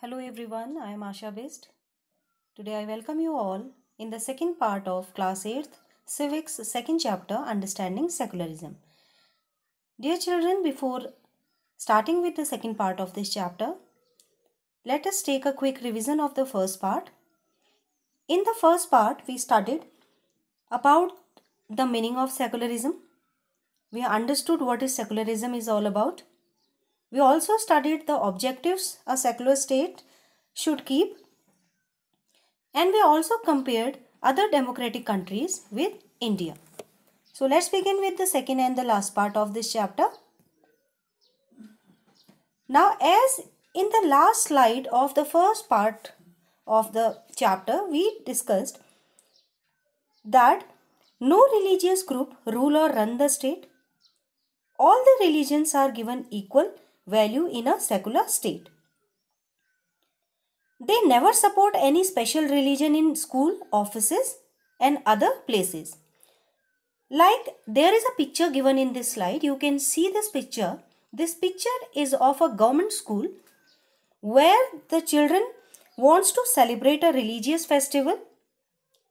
Hello everyone, I am Asha Best. Today I welcome you all in the second part of class 8th civics second chapter understanding secularism. Dear children, before starting with the second part of this chapter, let us take a quick revision of the first part. In the first part we studied about the meaning of secularism. We understood what is secularism is all about we also studied the objectives a secular state should keep and we also compared other democratic countries with India. So let's begin with the second and the last part of this chapter. Now as in the last slide of the first part of the chapter we discussed that no religious group rule or run the state. All the religions are given equal value in a secular state. They never support any special religion in school, offices and other places. Like there is a picture given in this slide, you can see this picture. This picture is of a government school where the children wants to celebrate a religious festival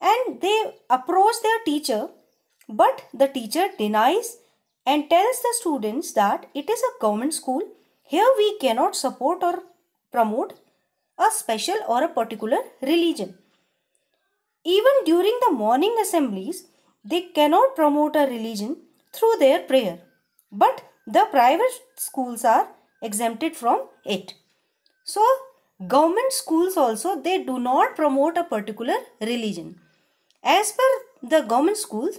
and they approach their teacher but the teacher denies and tells the students that it is a government school here we cannot support or promote a special or a particular religion. Even during the morning assemblies, they cannot promote a religion through their prayer, but the private schools are exempted from it. So, government schools also they do not promote a particular religion. As per the government schools,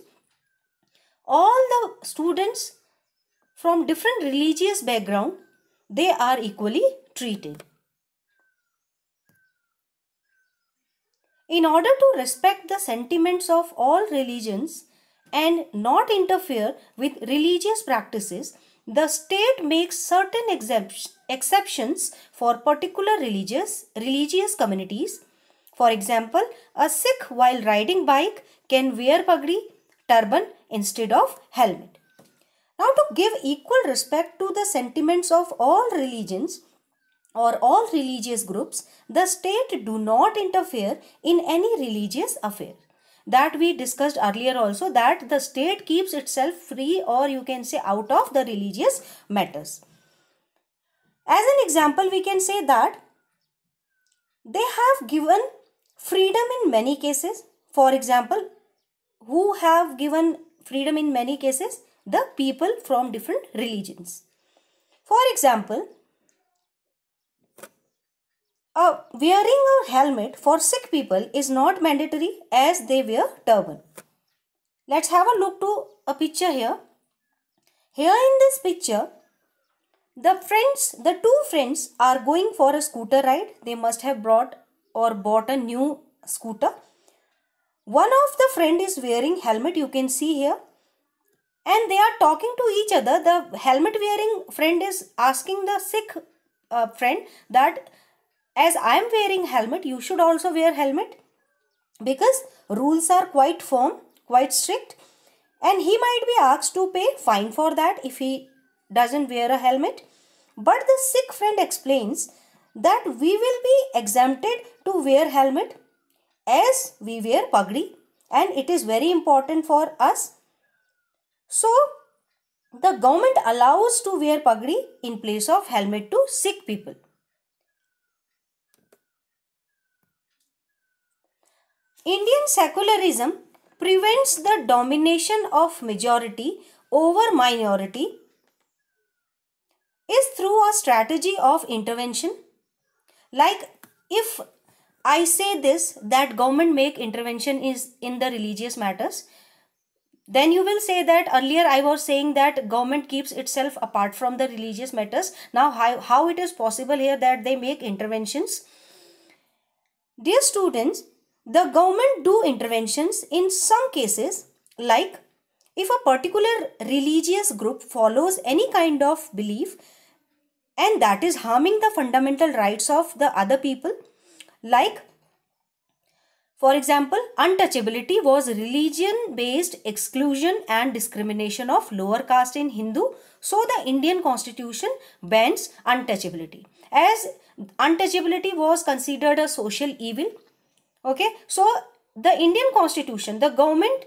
all the students from different religious background they are equally treated. In order to respect the sentiments of all religions and not interfere with religious practices, the state makes certain exceptions for particular religious, religious communities. For example, a Sikh while riding bike can wear pagri, turban instead of helmet. Now to give equal respect to the sentiments of all religions or all religious groups, the state do not interfere in any religious affair. That we discussed earlier also that the state keeps itself free or you can say out of the religious matters. As an example, we can say that they have given freedom in many cases. For example, who have given freedom in many cases? the people from different religions. For example, a wearing a helmet for sick people is not mandatory as they wear turban. Let's have a look to a picture here. Here in this picture, the friends, the two friends are going for a scooter ride. They must have brought or bought a new scooter. One of the friend is wearing helmet you can see here and they are talking to each other the helmet wearing friend is asking the sick uh, friend that as i am wearing helmet you should also wear helmet because rules are quite firm quite strict and he might be asked to pay fine for that if he doesn't wear a helmet but the sick friend explains that we will be exempted to wear helmet as we wear pagri, and it is very important for us so, the government allows to wear pagri in place of helmet to sick people. Indian secularism prevents the domination of majority over minority is through a strategy of intervention. Like if I say this that government make intervention is in the religious matters then you will say that earlier i was saying that government keeps itself apart from the religious matters now how, how it is possible here that they make interventions dear students the government do interventions in some cases like if a particular religious group follows any kind of belief and that is harming the fundamental rights of the other people like for example, untouchability was religion-based exclusion and discrimination of lower caste in Hindu. So the Indian constitution bans untouchability. As untouchability was considered a social evil. Okay, so the Indian constitution, the government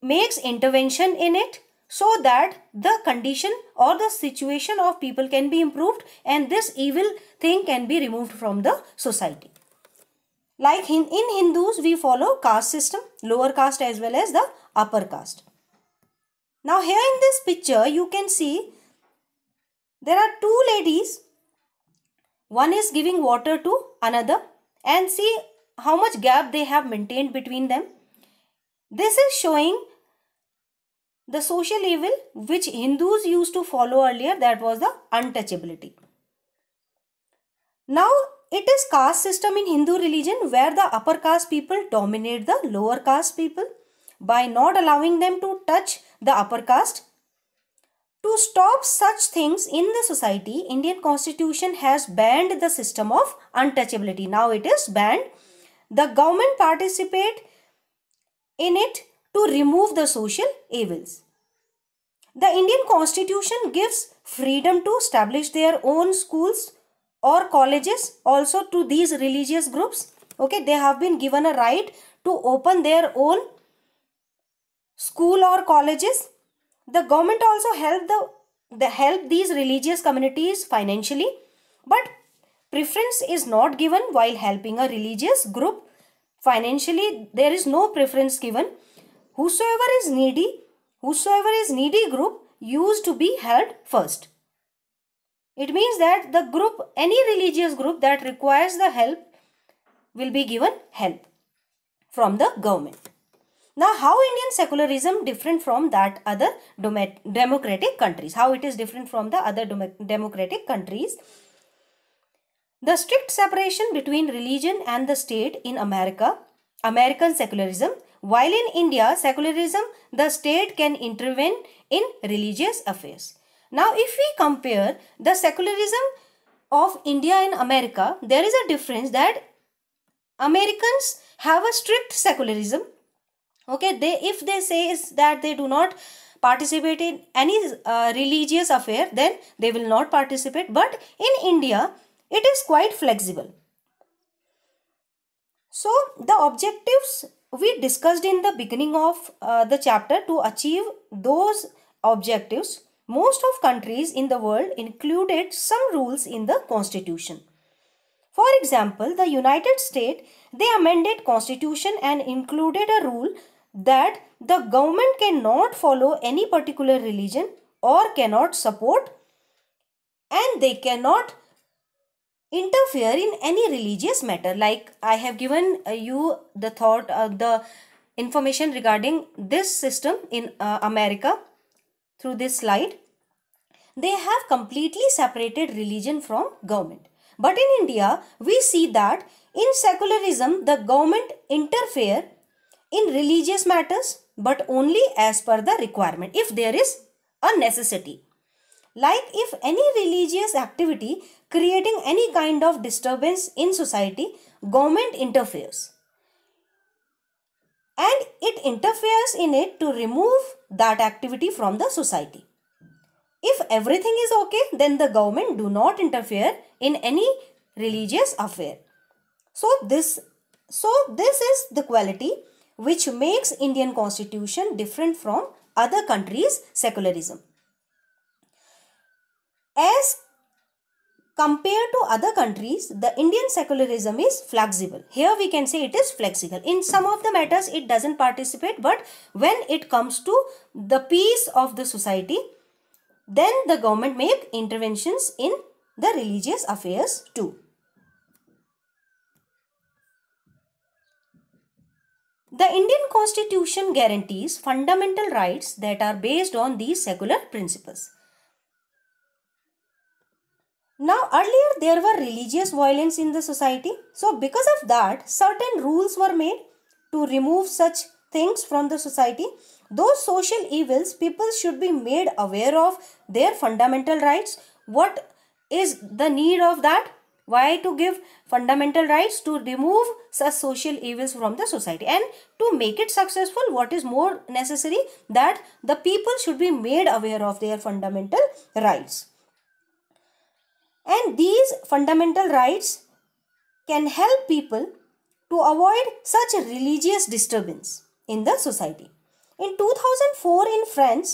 makes intervention in it so that the condition or the situation of people can be improved and this evil thing can be removed from the society. Like in, in Hindus, we follow caste system, lower caste as well as the upper caste. Now here in this picture, you can see there are two ladies. One is giving water to another and see how much gap they have maintained between them. This is showing the social evil which Hindus used to follow earlier that was the untouchability. Now it is caste system in Hindu religion where the upper caste people dominate the lower caste people by not allowing them to touch the upper caste. To stop such things in the society, Indian constitution has banned the system of untouchability. Now it is banned. The government participate in it to remove the social evils. The Indian constitution gives freedom to establish their own schools, or colleges also to these religious groups okay they have been given a right to open their own school or colleges the government also help the, the help these religious communities financially but preference is not given while helping a religious group financially there is no preference given whosoever is needy whosoever is needy group used to be helped first it means that the group, any religious group that requires the help will be given help from the government. Now, how Indian secularism different from that other democratic countries? How it is different from the other democratic countries? The strict separation between religion and the state in America, American secularism, while in India, secularism, the state can intervene in religious affairs. Now if we compare the secularism of India and America, there is a difference that Americans have a strict secularism. Okay, they if they say is that they do not participate in any uh, religious affair, then they will not participate. But in India, it is quite flexible. So the objectives we discussed in the beginning of uh, the chapter to achieve those objectives most of countries in the world included some rules in the constitution. For example, the United States, they amended constitution and included a rule that the government cannot follow any particular religion or cannot support and they cannot interfere in any religious matter like i have given uh, you the thought uh, the information regarding this system in uh, america through this slide they have completely separated religion from government. But in India, we see that in secularism, the government interfere in religious matters but only as per the requirement if there is a necessity. Like if any religious activity creating any kind of disturbance in society, government interferes. And it interferes in it to remove that activity from the society. If everything is okay, then the government do not interfere in any religious affair. So this, so this is the quality which makes Indian constitution different from other countries' secularism. As compared to other countries, the Indian secularism is flexible. Here we can say it is flexible. In some of the matters, it doesn't participate, but when it comes to the peace of the society, then the government make interventions in the religious affairs too. The Indian constitution guarantees fundamental rights that are based on these secular principles. Now earlier there were religious violence in the society. So because of that certain rules were made to remove such things from the society. Those social evils, people should be made aware of their fundamental rights. What is the need of that? Why to give fundamental rights? To remove such social evils from the society. And to make it successful, what is more necessary? That the people should be made aware of their fundamental rights. And these fundamental rights can help people to avoid such religious disturbance in the society. In 2004 in France,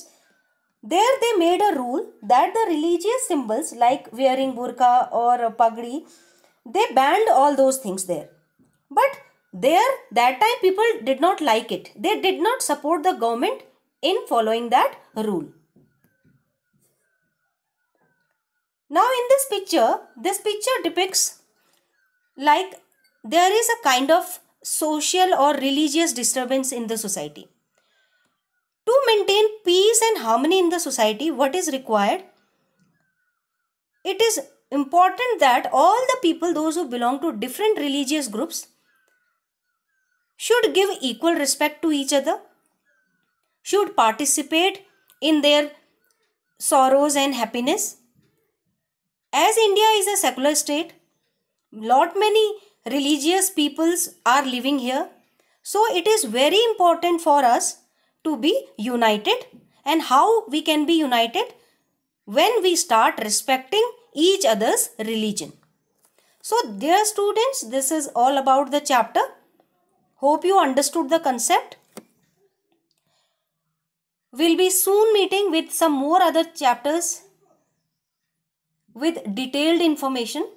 there they made a rule that the religious symbols like wearing burqa or pagri, they banned all those things there. But there, that time people did not like it. They did not support the government in following that rule. Now in this picture, this picture depicts like there is a kind of social or religious disturbance in the society. To maintain peace and harmony in the society, what is required? It is important that all the people, those who belong to different religious groups, should give equal respect to each other, should participate in their sorrows and happiness. As India is a secular state, lot many religious peoples are living here. So it is very important for us to be united and how we can be united when we start respecting each other's religion. So dear students, this is all about the chapter. Hope you understood the concept. We'll be soon meeting with some more other chapters with detailed information.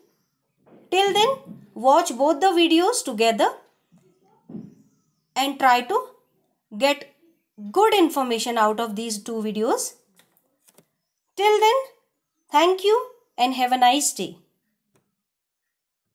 Till then, watch both the videos together and try to get good information out of these two videos. Till then, thank you and have a nice day.